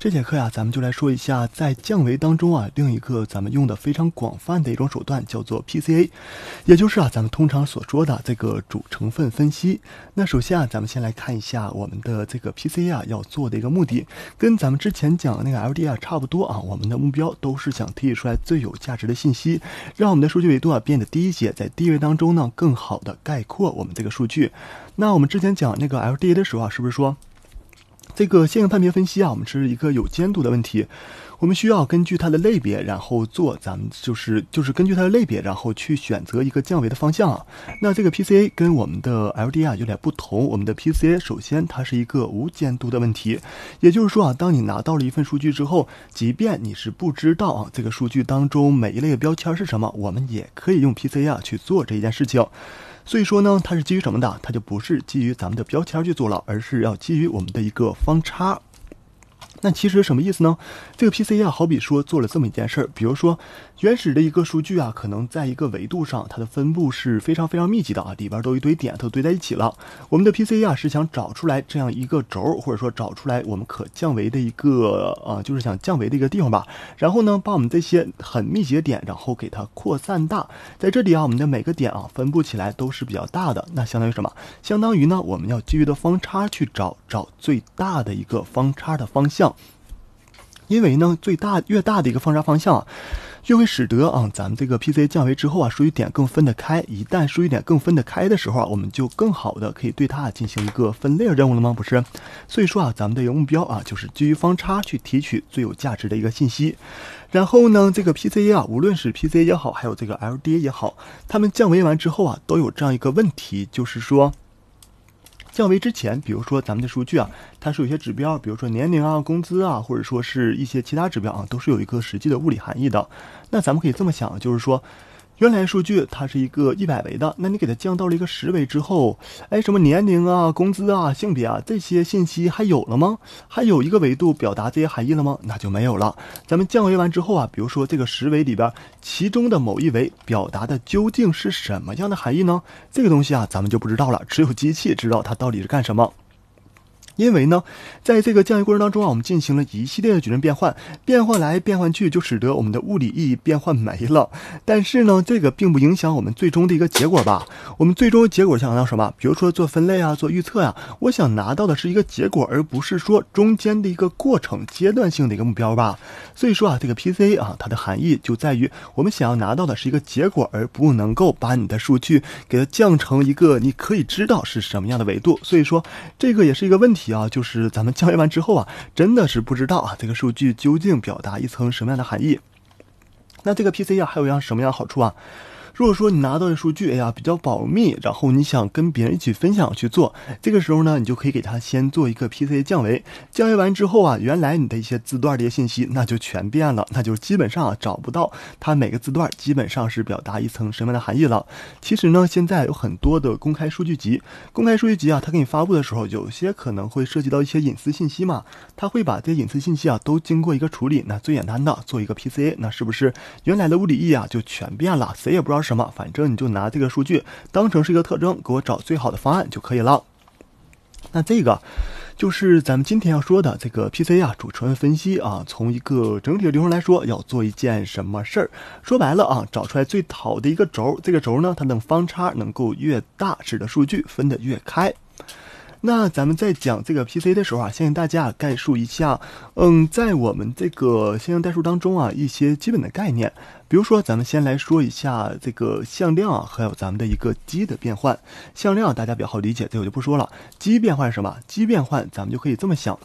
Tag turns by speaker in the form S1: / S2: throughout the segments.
S1: 这节课呀，咱们就来说一下，在降维当中啊，另一个咱们用的非常广泛的一种手段叫做 PCA，也就是啊，咱们通常所说的这个主成分分析。那首先啊，咱们先来看一下我们的这个 PCA 啊要做的一个目的，跟咱们之前讲的那个 LDA 差不多啊，我们的目标都是想提取出来最有价值的信息，让我们的数据维度啊变得低一些，在低维当中呢，更好的概括我们这个数据。那我们之前讲那个 LDA 的时候，啊，是不是说？这个线性判别分析啊，我们是一个有监督的问题，我们需要根据它的类别，然后做，咱们就是就是根据它的类别，然后去选择一个降维的方向。那这个 PCA 跟我们的 LDA 有点不同，我们的 PCA 首先它是一个无监督的问题，也就是说啊，当你拿到了一份数据之后，即便你是不知道啊这个数据当中每一类的标签是什么，我们也可以用 PCA 去做这一件事情。所以说呢，它是基于什么的？它就不是基于咱们的标签去做了，而是要基于我们的一个方差。那其实什么意思呢？这个 PCA 好比说做了这么一件事儿，比如说原始的一个数据啊，可能在一个维度上它的分布是非常非常密集的啊，里边都一堆点都堆在一起了。我们的 PCA 是想找出来这样一个轴，或者说找出来我们可降维的一个啊，就是想降维的一个地方吧。然后呢，把我们这些很密集的点，然后给它扩散大。在这里啊，我们的每个点啊分布起来都是比较大的。那相当于什么？相当于呢我们要基于的方差去找找最大的一个方差的方向。因为呢，最大越大的一个方差方向，就会使得啊，咱们这个 PCA 降维之后啊，数据点更分得开。一旦数据点更分得开的时候，啊，我们就更好的可以对它进行一个分类任务了吗？不是。所以说啊，咱们的一个目标啊，就是基于方差去提取最有价值的一个信息。然后呢，这个 PCA 啊，无论是 PCA 也好，还有这个 LDA 也好，它们降维完之后啊，都有这样一个问题，就是说。降维之前，比如说咱们的数据啊，它是有些指标，比如说年龄啊、工资啊，或者说是一些其他指标啊，都是有一个实际的物理含义的。那咱们可以这么想，就是说。原来数据它是一个一百维的，那你给它降到了一个十维之后，哎，什么年龄啊、工资啊、性别啊这些信息还有了吗？还有一个维度表达这些含义了吗？那就没有了。咱们降维完之后啊，比如说这个十维里边，其中的某一维表达的究竟是什么样的含义呢？这个东西啊，咱们就不知道了，只有机器知道它到底是干什么。因为呢，在这个降雨过程当中啊，我们进行了一系列的矩阵变换，变换来变换去，就使得我们的物理意义变换没了。但是呢，这个并不影响我们最终的一个结果吧？我们最终结果想要什么？比如说做分类啊，做预测呀，我想拿到的是一个结果，而不是说中间的一个过程阶段性的一个目标吧。所以说啊，这个 PCA 啊，它的含义就在于我们想要拿到的是一个结果，而不能够把你的数据给它降成一个你可以知道是什么样的维度。所以说，这个也是一个问题。要就是咱们交易完之后啊，真的是不知道啊，这个数据究竟表达一层什么样的含义？那这个 PC 啊，还有一样什么样的好处啊？如果说你拿到的数据，哎呀比较保密，然后你想跟别人一起分享去做，这个时候呢，你就可以给他先做一个 PCA 降维。降维完之后啊，原来你的一些字段的一些信息，那就全变了，那就基本上找不到它每个字段基本上是表达一层什么样的含义了。其实呢，现在有很多的公开数据集，公开数据集啊，它给你发布的时候，有些可能会涉及到一些隐私信息嘛，它会把这些隐私信息啊都经过一个处理，那最简单的做一个 PCA，那是不是原来的物理意义啊就全变了，谁也不知道。什么？反正你就拿这个数据当成是一个特征，给我找最好的方案就可以了。那这个就是咱们今天要说的这个 p c 啊，主成分分析啊。从一个整体的流程来说，要做一件什么事儿？说白了啊，找出来最好的一个轴。这个轴呢，它的方差能够越大，使得数据分得越开。那咱们在讲这个 PC 的时候啊，先给大家概述一下，嗯，在我们这个线性代数当中啊，一些基本的概念。比如说，咱们先来说一下这个向量，啊，还有咱们的一个基的变换。向量大家比较好理解，这我就不说了。基变换是什么？基变换咱们就可以这么想。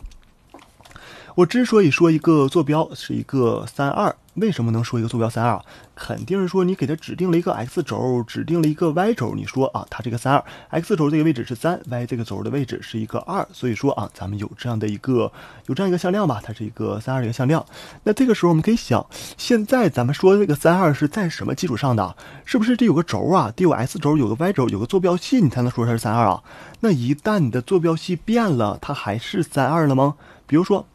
S1: 我之所以说一个坐标是一个三二。为什么能说一个坐标三二？肯定是说你给它指定了一个 x 轴，指定了一个 y 轴。你说啊，它这个三二，x 轴这个位置是三，y 这个轴的位置是一个二。所以说啊，咱们有这样的一个有这样一个向量吧，它是一个三二一个向量。那这个时候我们可以想，现在咱们说这个三二是在什么基础上的？是不是得有个轴啊？得有 x 轴，有个 y 轴，有个坐标系，你才能说它是三二啊？那一旦你的坐标系变了，它还是三二了吗？比如说，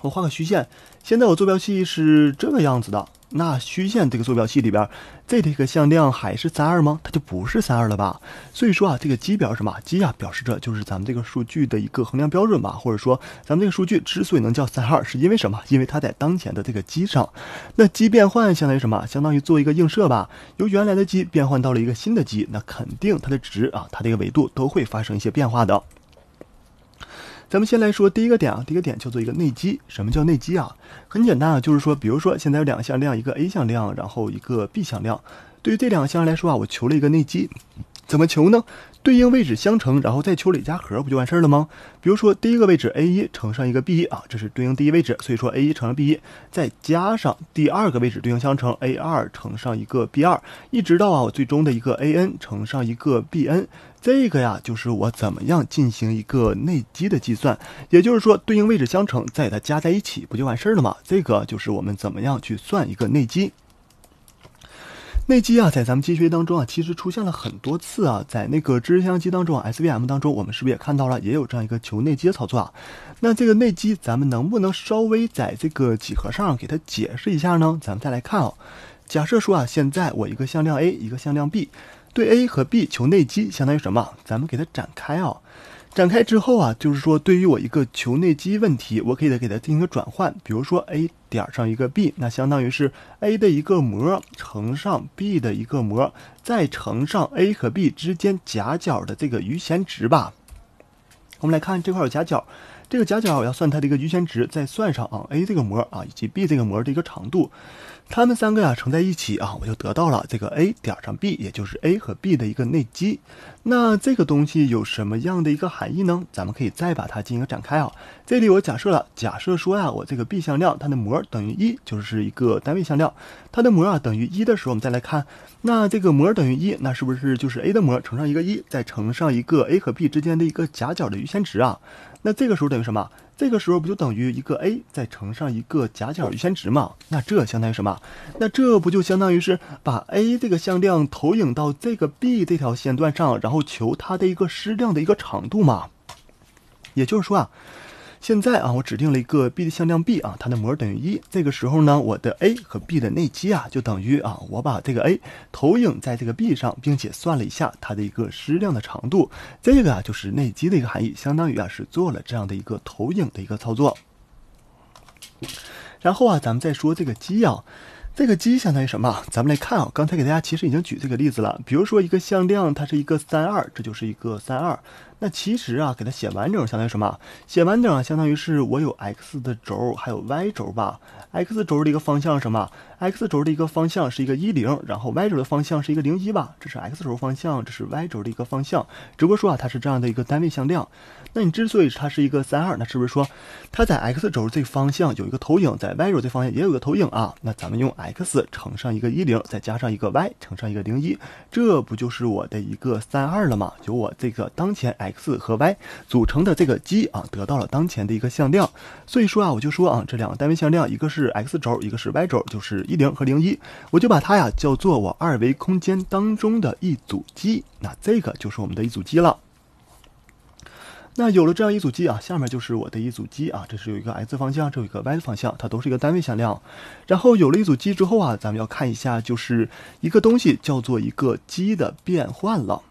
S1: 我画个虚线。现在我坐标系是这个样子的，那虚线这个坐标系里边，这这个向量还是三二吗？它就不是三二了吧？所以说啊，这个基表示什么？基啊，表示着就是咱们这个数据的一个衡量标准吧。或者说，咱们这个数据之所以能叫三二，是因为什么？因为它在当前的这个基上。那基变换相当于什么？相当于做一个映射吧，由原来的基变换到了一个新的基，那肯定它的值啊，它的一个维度都会发生一些变化的。咱们先来说第一个点啊，第一个点叫做一个内积。什么叫内积啊？很简单啊，就是说，比如说现在有两个向量，一个 a 向量，然后一个 b 向量，对于这两个向量来说啊，我求了一个内积，怎么求呢？对应位置相乘，然后再求累加和，不就完事儿了吗？比如说第一个位置 a 一乘上一个 b 一啊，这是对应第一位置，所以说 a 一乘上 b 一，再加上第二个位置对应相乘 a 二乘上一个 b 二，一直到啊我最终的一个 a n 乘上一个 b n，这个呀就是我怎么样进行一个内积的计算，也就是说对应位置相乘再给它加在一起，不就完事儿了吗？这个就是我们怎么样去算一个内积。内积啊，在咱们机学当中啊，其实出现了很多次啊，在那个知识相机当中，SVM 当中，我们是不是也看到了，也有这样一个求内积的操作啊？那这个内积，咱们能不能稍微在这个几何上给它解释一下呢？咱们再来看啊，假设说啊，现在我一个向量 a，一个向量 b，对 a 和 b 求内积，相当于什么？咱们给它展开啊。展开之后啊，就是说，对于我一个球内积问题，我可以给它进行个转换。比如说，a 点上一个 b，那相当于是 a 的一个模乘上 b 的一个模，再乘上 a 和 b 之间夹角的这个余弦值吧。我们来看这块儿有夹角。这个夹角我要算它的一个余弦值，再算上啊 a 这个模啊以及 b 这个模的一个长度，它们三个呀乘在一起啊，我就得到了这个 a 点上 b，也就是 a 和 b 的一个内积。那这个东西有什么样的一个含义呢？咱们可以再把它进行展开啊。这里我假设了，假设说呀，我这个 b 向量它的模等于一，就是一个单位向量。它的模啊等于一的时候，我们再来看，那这个模等于一，那是不是就是 a 的模乘上一个一，再乘上一个 a 和 b 之间的一个夹角的余弦值啊？那这个时候的。等于什么？这个时候不就等于一个 a 再乘上一个夹角余弦值吗？那这相当于什么？那这不就相当于是把 a 这个向量投影到这个 b 这条线段上，然后求它的一个矢量的一个长度吗？也就是说啊。现在啊，我指定了一个 b 的向量 b 啊，它的模等于一。这个时候呢，我的 a 和 b 的内积啊，就等于啊，我把这个 a 投影在这个 b 上，并且算了一下它的一个矢量的长度。这个啊，就是内积的一个含义，相当于啊是做了这样的一个投影的一个操作。然后啊，咱们再说这个积啊，这个积相当于什么？咱们来看啊，刚才给大家其实已经举这个例子了，比如说一个向量，它是一个三二，这就是一个三二。那其实啊，给它写完整相当于什么？写完整啊，相当于是我有 x 的轴，还有 y 轴吧。x 轴的一个方向是什么？x 轴的一个方向是一个一零，然后 y 轴的方向是一个零一吧。这是 x 轴方向，这是 y 轴的一个方向。只不过说啊，它是这样的一个单位向量。那你之所以它是一个三二，那是不是说它在 x 轴这方向有一个投影，在 y 轴这方向也有个投影啊？那咱们用 x 乘上一个一零，再加上一个 y 乘上一个零一，这不就是我的一个三二了吗？就我这个当前。x 和 y 组成的这个积啊，得到了当前的一个向量。所以说啊，我就说啊，这两个单位向量，一个是 x 轴，一个是 y 轴，就是一零和零一，我就把它呀叫做我二维空间当中的一组积。那这个就是我们的一组积了。那有了这样一组积啊，下面就是我的一组积啊，这是有一个 x 方向，这有一个 y 方向，它都是一个单位向量。然后有了一组积之后啊，咱们要看一下，就是一个东西叫做一个积的变换了。